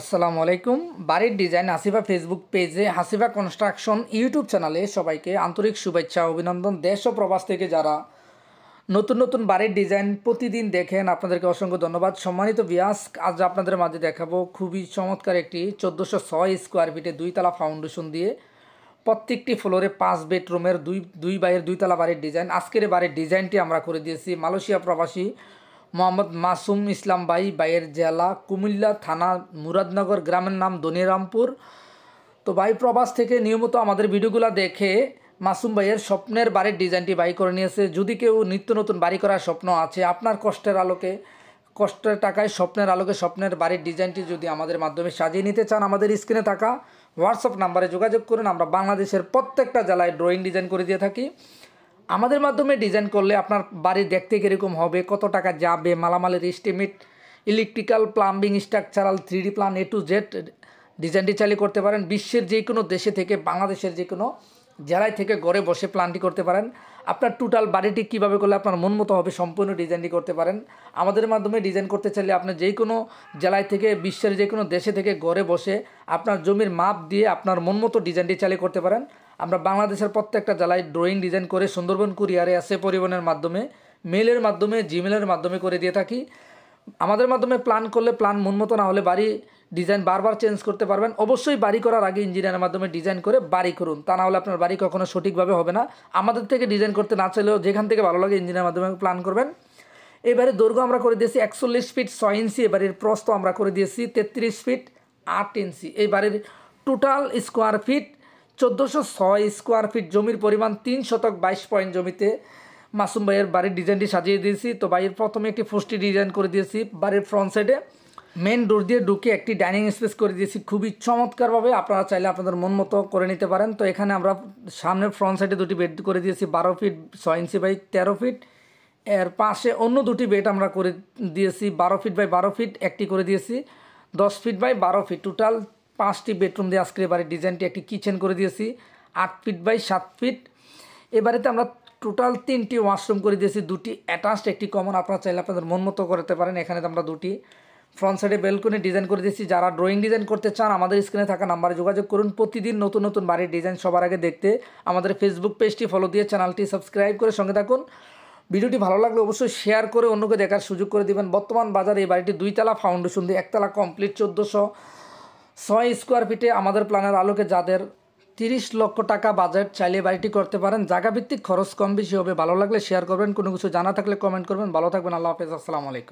আসসালামু আলাইকুম বাড়ির ডিজাইন হাসিফা ফেসবুক পেজে হাসিফা কনস্ট্রাকশন ইউটিউব চ্যানেলে সবাইকে আন্তরিক শুভেচ্ছা অভিনন্দন দেশ ও প্রবাস থেকে যারা নতুন নতুন বাড়ির ডিজাইন প্রতিদিন দেখেন আপনাদেরকে অসংখ্য ধন্যবাদ সম্মানিত বিয়াস আজ আপনাদের মাঝে দেখাবো খুবই চমৎকার একটি চোদ্দোশো ছয় স্কোয়ার ফিটে দুইতলা ফাউন্ডেশন দিয়ে প্রত্যেকটি ফ্লোরে পাঁচ বেডরুমের দুই দুই বাইয়ের দুইতলা বাড়ির ডিজাইন আজকের বাড়ির ডিজাইনটি আমরা করে দিয়েছি মালয়েশিয়া প্রবাসী মোহাম্মদ মাসুম ইসলাম ভাই ভাইয়ের জেলা কুমিল্লা থানা মুরাদনগর গ্রামের নাম দনিরামপুর তো ভাই প্রবাস থেকে নিয়মিত আমাদের ভিডিওগুলো দেখে মাসুম ভাইয়ের স্বপ্নের বাড়ির ডিজাইনটি বাই করে নিয়েছে যদি কেউ নিত্য নতুন বাড়ি করার স্বপ্ন আছে আপনার কষ্টের আলোকে কষ্টের টাকায় স্বপ্নের আলোকে স্বপ্নের বাড়ির ডিজাইনটি যদি আমাদের মাধ্যমে সাজিয়ে নিতে চান আমাদের স্ক্রিনে থাকা হোয়াটসঅ্যাপ নাম্বারে যোগাযোগ করুন আমরা বাংলাদেশের প্রত্যেকটা জেলায় ড্রয়িং ডিজাইন করে দিয়ে থাকি আমাদের মাধ্যমে ডিজাইন করলে আপনার বাড়ি দেখতে কীরকম হবে কত টাকা যাবে মালামালের estimate electrical plumbing structural three D plan A to Z ডিজাইনটি চালু করতে পারেন বিশ্বের যে কোনো দেশে থেকে বাংলাদেশের যে কোনো জেলায় থেকে ঘরে বসে প্ল্যানটি করতে পারেন আপনার টোটাল বাড়িটি কীভাবে করলে আপনার মন মতো হবে সম্পূর্ণ ডিজাইনটি করতে পারেন আমাদের মাধ্যমে ডিজাইন করতে চাইলে আপনি যে কোনো জেলায় থেকে বিশ্বের যে কোনো দেশে থেকে ঘরে বসে আপনার জমির মাপ দিয়ে আপনার মন মতো ডিজাইনটি চালু করতে পারেন আমরা বাংলাদেশের প্রত্যেকটা জেলায় ড্রয়িং ডিজাইন করে সুন্দরবন কুরিয়ারে এসে পরিবহনের মাধ্যমে মেলের মাধ্যমে জিমেলের মাধ্যমে করে দিয়ে থাকি আমাদের মাধ্যমে প্ল্যান করলে প্ল্যান মতো না হলে বাড়ি ডিজাইন বারবার চেঞ্জ করতে পারবেন অবশ্যই বাড়ি করার আগে ইঞ্জিনিয়ারের মাধ্যমে ডিজাইন করে বাড়ি করুন তা না হলে আপনার বাড়ি কখনো সঠিকভাবে হবে না আমাদের থেকে ডিজাইন করতে না চাইলেও যেখান থেকে ভালো লাগে ইঞ্জিনিয়ার মাধ্যমে প্ল্যান করবেন এবারে দৈর্ঘ্য আমরা করে দিয়েছি একচল্লিশ ফিট ছয় ইঞ্চি এবারের প্রস্ত আমরা করে দিয়েছি তেত্রিশ ফিট আট ইঞ্চি এই বাড়ির টোটাল স্কোয়ার ফিট চোদ্দোশো ছয় স্কোয়ার ফিট জমির পরিমাণ তিন শতক বাইশ পয়েন্ট জমিতে মাসুম ভাইয়ের বাড়ির ডিজাইনটি সাজিয়ে দিয়েছি তো বাড়ির প্রথমে একটি ফুষ্টি ডিজাইন করে দিয়েছি বাড়ির ফ্রন্ট সাইডে মেন ডোর দিয়ে ঢুকে একটি ডাইনিং স্পেস করে দিয়েছি খুবই চমৎকারভাবে আপনারা চাইলে আপনাদের মন মতো করে নিতে পারেন তো এখানে আমরা সামনে ফ্রন্ট সাইডে দুটি বেড করে দিয়েছি বারো ফিট ছয় ইঞ্চি বাই তেরো ফিট এর পাশে অন্য দুটি বেড আমরা করে দিয়েছি বারো ফিট বাই বারো ফিট একটি করে দিয়েছি দশ ফিট বাই বারো ফিট টোটাল পাঁচটি বেডরুম দিয়ে আজকের এবারে ডিজাইনটি একটি কিচেন করে দিয়েছি আট ফিট বাই সাত ফিট এবারেতে আমরা টোটাল তিনটি ওয়াশরুম করে দিয়েছি দুটি অ্যাটাচড একটি কমন আপনারা চাইলে আপনাদের মন মতো করতে পারেন এখানে আমরা দুটি ফ্রন্ট সাইডে বেলকনি ডিজাইন করে দিয়েছি যারা ড্রয়িং ডিজাইন করতে চান আমাদের স্ক্রিনে থাকা নাম্বারে যোগাযোগ করুন প্রতিদিন নতুন নতুন বাড়ির ডিজাইন সবার আগে দেখতে আমাদের ফেসবুক পেজটি ফলো দিয়ে চ্যানেলটি সাবস্ক্রাইব করে সঙ্গে থাকুন ভিডিওটি ভালো লাগলে অবশ্যই শেয়ার করে অন্যকে দেখার সুযোগ করে দেবেন বর্তমান বাজারে এই বাড়িটি দুইতলা ফাউন্ডেশন দিয়ে একতলা কমপ্লিট চোদ্দোশো ছয় স্কোয়ার ফিটে আমাদের প্ল্যানের আলোকে যাদের তিরিশ লক্ষ টাকা বাজেট চাইলে বাড়িটি করতে পারেন জায়গাভিত্তিক খরচ কম বেশি হবে ভালো লাগলে শেয়ার করবেন কোনো কিছু জানা থাকলে কমেন্ট করবেন ভালো থাকবেন আল্লাহ হাফেজ আসসালামু আলাইকুম